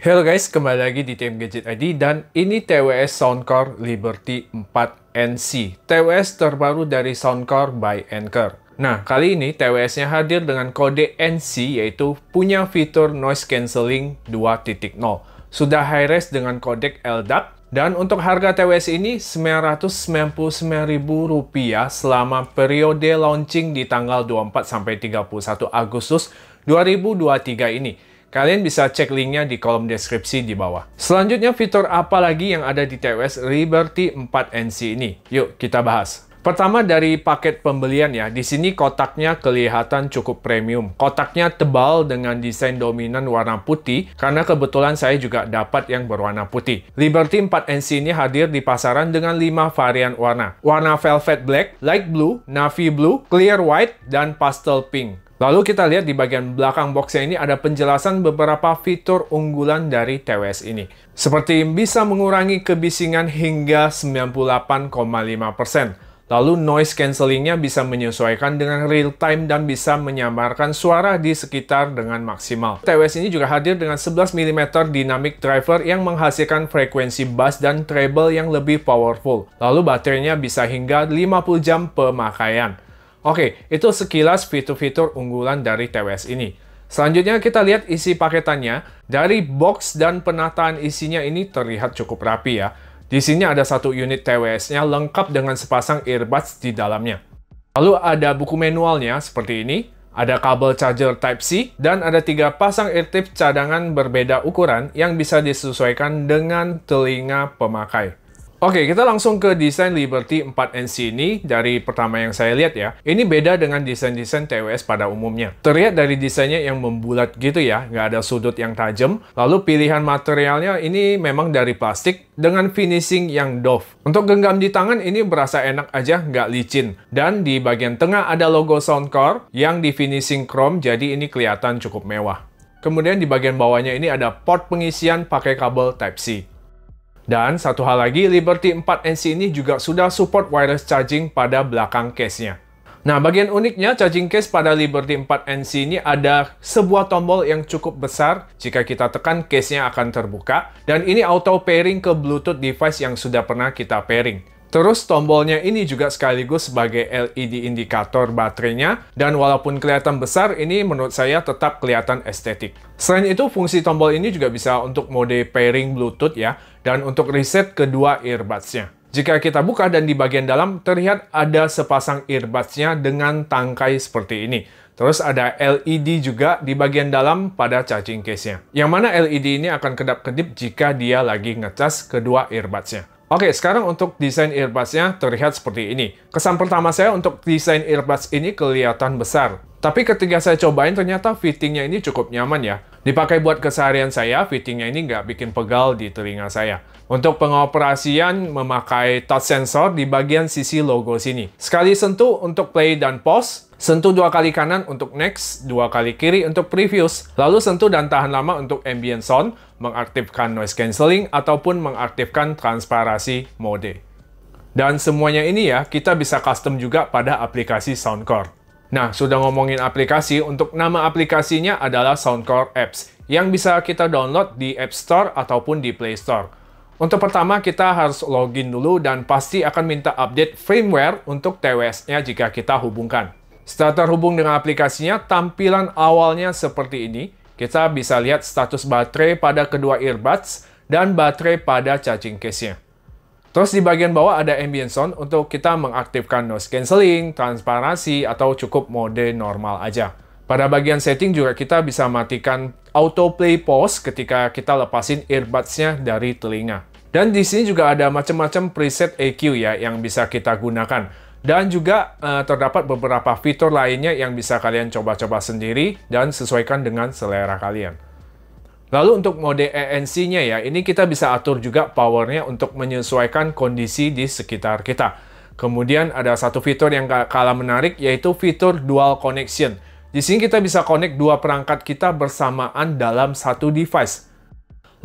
Halo guys, kembali lagi di tim Gadget ID dan ini TWS Soundcore Liberty 4NC, TWS terbaru dari Soundcore by Anchor. Nah, kali ini TWS-nya hadir dengan kode NC yaitu punya fitur noise cancelling 2.0. Sudah high-res dengan kodek LDAP dan untuk harga TWS ini Rp999.000 selama periode launching di tanggal 24 sampai 31 Agustus 2023 ini. Kalian bisa cek linknya di kolom deskripsi di bawah. Selanjutnya fitur apa lagi yang ada di TWS Liberty 4NC ini? Yuk kita bahas. Pertama dari paket pembelian ya, di sini kotaknya kelihatan cukup premium. Kotaknya tebal dengan desain dominan warna putih, karena kebetulan saya juga dapat yang berwarna putih. Liberty 4NC ini hadir di pasaran dengan 5 varian warna. Warna velvet black, light blue, navy blue, clear white, dan pastel pink. Lalu kita lihat di bagian belakang boxnya ini ada penjelasan beberapa fitur unggulan dari TWS ini. Seperti bisa mengurangi kebisingan hingga 98,5%. Lalu noise cancellingnya bisa menyesuaikan dengan real time dan bisa menyamarkan suara di sekitar dengan maksimal. TWS ini juga hadir dengan 11 mm dynamic driver yang menghasilkan frekuensi bass dan treble yang lebih powerful. Lalu baterainya bisa hingga 50 jam pemakaian. Oke, itu sekilas fitur-fitur unggulan dari TWS ini. Selanjutnya kita lihat isi paketannya. Dari box dan penataan isinya ini terlihat cukup rapi ya. Di sini ada satu unit TWS-nya lengkap dengan sepasang earbuds di dalamnya. Lalu ada buku manualnya seperti ini, ada kabel charger Type-C, dan ada tiga pasang eartip cadangan berbeda ukuran yang bisa disesuaikan dengan telinga pemakai. Oke, okay, kita langsung ke desain Liberty 4NC ini dari pertama yang saya lihat ya. Ini beda dengan desain-desain TWS pada umumnya. Terlihat dari desainnya yang membulat gitu ya, nggak ada sudut yang tajam. Lalu pilihan materialnya ini memang dari plastik dengan finishing yang doff. Untuk genggam di tangan ini berasa enak aja, nggak licin. Dan di bagian tengah ada logo Soundcore yang di finishing chrome, jadi ini kelihatan cukup mewah. Kemudian di bagian bawahnya ini ada port pengisian pakai kabel Type-C. Dan satu hal lagi, Liberty 4NC ini juga sudah support wireless charging pada belakang case-nya. Nah, bagian uniknya charging case pada Liberty 4NC ini ada sebuah tombol yang cukup besar. Jika kita tekan, case-nya akan terbuka. Dan ini auto pairing ke Bluetooth device yang sudah pernah kita pairing. Terus tombolnya ini juga sekaligus sebagai LED indikator baterainya dan walaupun kelihatan besar ini menurut saya tetap kelihatan estetik. Selain itu fungsi tombol ini juga bisa untuk mode pairing Bluetooth ya dan untuk reset kedua earbudsnya. Jika kita buka dan di bagian dalam terlihat ada sepasang earbudsnya dengan tangkai seperti ini. Terus ada LED juga di bagian dalam pada charging case-nya. Yang mana LED ini akan kedap-kedip jika dia lagi ngecas kedua earbuds-nya. Oke, sekarang untuk desain earbudsnya terlihat seperti ini. Kesan pertama saya untuk desain earbuds ini kelihatan besar. Tapi ketika saya cobain ternyata fittingnya ini cukup nyaman ya. Dipakai buat keseharian saya, fittingnya ini nggak bikin pegal di telinga saya. Untuk pengoperasian memakai touch sensor di bagian sisi logo sini. Sekali sentuh untuk play dan pause, sentuh dua kali kanan untuk next, dua kali kiri untuk previous, lalu sentuh dan tahan lama untuk ambient sound, mengaktifkan noise cancelling, ataupun mengaktifkan transparasi mode. Dan semuanya ini ya, kita bisa custom juga pada aplikasi Soundcore. Nah, sudah ngomongin aplikasi, untuk nama aplikasinya adalah Soundcore Apps, yang bisa kita download di App Store ataupun di Play Store. Untuk pertama, kita harus login dulu dan pasti akan minta update firmware untuk TWS-nya jika kita hubungkan. Setelah terhubung dengan aplikasinya, tampilan awalnya seperti ini. Kita bisa lihat status baterai pada kedua earbuds dan baterai pada charging case-nya. Terus di bagian bawah ada ambient sound untuk kita mengaktifkan noise cancelling, transparansi, atau cukup mode normal aja. Pada bagian setting juga kita bisa matikan autoplay pause ketika kita lepasin earbudsnya dari telinga. Dan di sini juga ada macam-macam preset EQ ya yang bisa kita gunakan. Dan juga eh, terdapat beberapa fitur lainnya yang bisa kalian coba-coba sendiri dan sesuaikan dengan selera kalian. Lalu untuk mode ANC-nya ya, ini kita bisa atur juga powernya untuk menyesuaikan kondisi di sekitar kita. Kemudian ada satu fitur yang kalah menarik yaitu fitur dual connection. Di sini kita bisa connect dua perangkat kita bersamaan dalam satu device.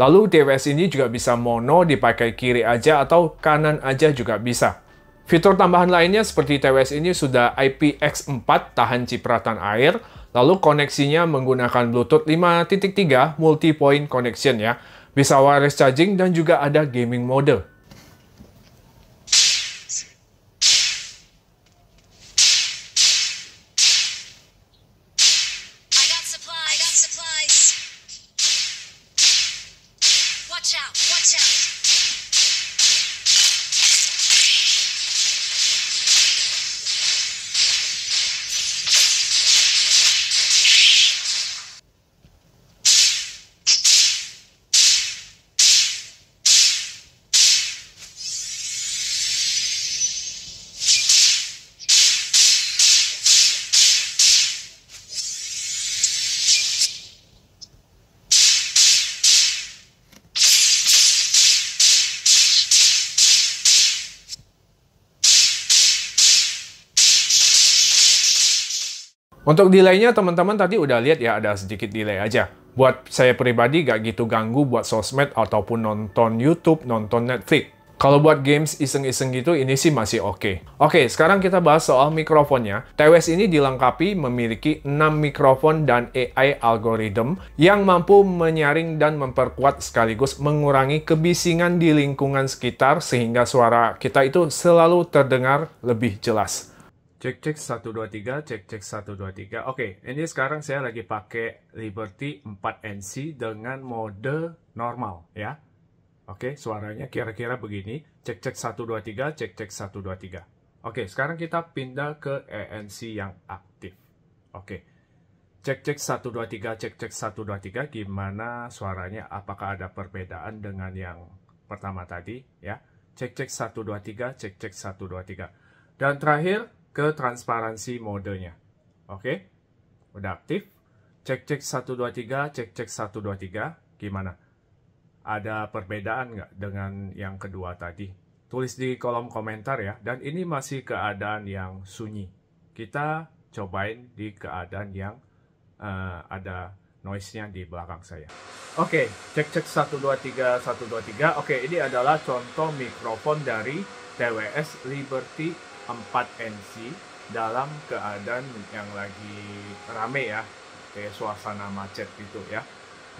Lalu TWS ini juga bisa mono dipakai kiri aja atau kanan aja juga bisa. Fitur tambahan lainnya seperti TWS ini sudah IPX4 tahan cipratan air, Lalu koneksinya menggunakan Bluetooth 5.3 multi-point connection ya. Bisa wireless charging dan juga ada gaming mode. Untuk delaynya teman-teman tadi udah lihat ya ada sedikit delay aja. Buat saya pribadi gak gitu ganggu buat sosmed ataupun nonton YouTube, nonton Netflix. Kalau buat games iseng-iseng gitu, ini sih masih oke. Okay. Oke, okay, sekarang kita bahas soal mikrofonnya. TWS ini dilengkapi memiliki 6 mikrofon dan AI algoritm yang mampu menyaring dan memperkuat sekaligus mengurangi kebisingan di lingkungan sekitar sehingga suara kita itu selalu terdengar lebih jelas. Cek cek 123, cek cek 123. Oke, okay, ini sekarang saya lagi pakai Liberty 4NC dengan mode normal ya. Oke, okay, suaranya kira-kira begini. Cek cek 123, cek cek 123. Oke, okay, sekarang kita pindah ke ANC e yang aktif. Oke. Cek cek 123, cek cek 123 gimana suaranya? Apakah ada perbedaan dengan yang pertama tadi ya? Cek cek 123, cek cek 123. Dan terakhir ke transparansi modenya. Oke, okay? udah aktif. Cek cek tiga, cek cek satu dua tiga, gimana? Ada perbedaan nggak dengan yang kedua tadi? Tulis di kolom komentar ya. Dan ini masih keadaan yang sunyi. Kita cobain di keadaan yang uh, ada noise-nya di belakang saya. Oke, okay, cek cek dua tiga, Oke, ini adalah contoh mikrofon dari TWS Liberty 4 NC dalam keadaan yang lagi rame ya kayak suasana macet gitu ya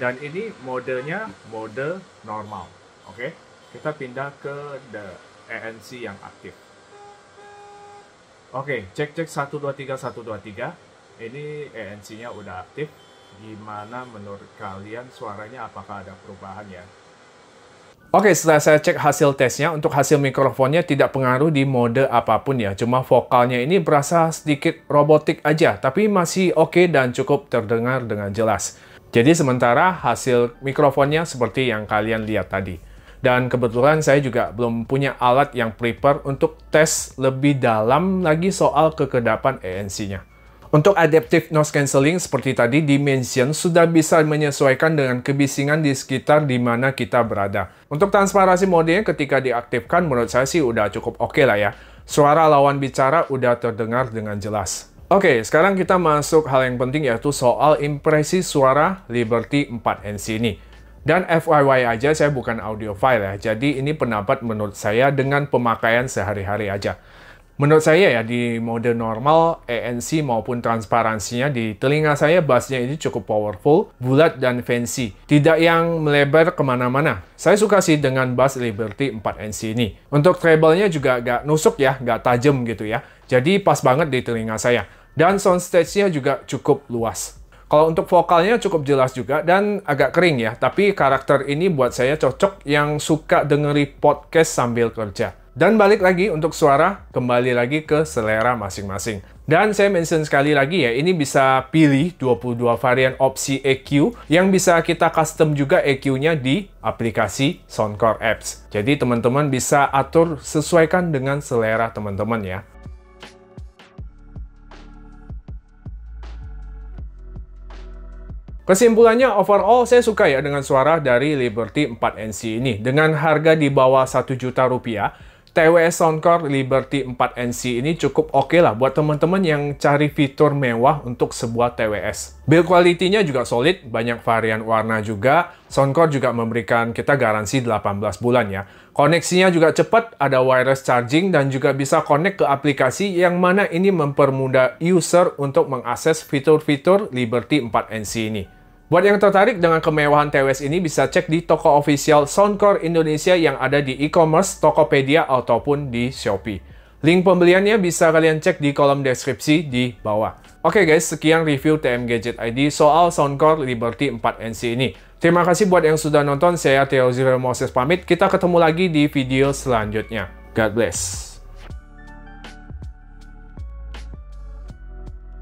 dan ini modelnya mode normal oke okay? kita pindah ke the ANC yang aktif oke okay, cek cek 123 123 ini ANC nya udah aktif gimana menurut kalian suaranya apakah ada perubahan ya Oke, setelah saya cek hasil tesnya, untuk hasil mikrofonnya tidak pengaruh di mode apapun ya. Cuma vokalnya ini berasa sedikit robotik aja, tapi masih oke okay dan cukup terdengar dengan jelas. Jadi sementara hasil mikrofonnya seperti yang kalian lihat tadi. Dan kebetulan saya juga belum punya alat yang prepare untuk tes lebih dalam lagi soal kekedapan ANC-nya. Untuk adaptive noise cancelling seperti tadi, Dimension sudah bisa menyesuaikan dengan kebisingan di sekitar di mana kita berada. Untuk transparansi modenya ketika diaktifkan menurut saya sih udah cukup oke okay lah ya. Suara lawan bicara udah terdengar dengan jelas. Oke, okay, sekarang kita masuk hal yang penting yaitu soal impresi suara Liberty 4NC ini. Dan FYI aja, saya bukan audiophile ya, jadi ini pendapat menurut saya dengan pemakaian sehari-hari aja. Menurut saya ya, di mode normal, ANC maupun transparansinya di telinga saya bassnya ini cukup powerful, bulat, dan fancy. Tidak yang melebar kemana-mana. Saya suka sih dengan bass Liberty 4NC ini. Untuk treble-nya juga gak nusuk ya, gak tajam gitu ya. Jadi pas banget di telinga saya. Dan soundstage-nya juga cukup luas. Kalau untuk vokalnya cukup jelas juga dan agak kering ya, tapi karakter ini buat saya cocok yang suka dengeri podcast sambil kerja. Dan balik lagi untuk suara, kembali lagi ke selera masing-masing. Dan saya mention sekali lagi ya, ini bisa pilih 22 varian opsi EQ yang bisa kita custom juga EQ-nya di aplikasi Soundcore Apps. Jadi teman-teman bisa atur sesuaikan dengan selera teman-teman ya. Kesimpulannya, overall saya suka ya dengan suara dari Liberty 4NC ini. Dengan harga di bawah 1 juta rupiah, TWS Soundcore Liberty 4NC ini cukup oke okay lah buat teman-teman yang cari fitur mewah untuk sebuah TWS. Build quality-nya juga solid, banyak varian warna juga. Soundcore juga memberikan kita garansi 18 bulan ya. Koneksinya juga cepat, ada wireless charging dan juga bisa connect ke aplikasi yang mana ini mempermudah user untuk mengakses fitur-fitur Liberty 4NC ini. Buat yang tertarik dengan kemewahan TWS ini bisa cek di toko official Soundcore Indonesia yang ada di e-commerce, Tokopedia, ataupun di Shopee. Link pembeliannya bisa kalian cek di kolom deskripsi di bawah. Oke okay guys, sekian review TM Gadget ID soal Soundcore Liberty 4NC ini. Terima kasih buat yang sudah nonton, saya Theo Zero Moses pamit. Kita ketemu lagi di video selanjutnya. God bless.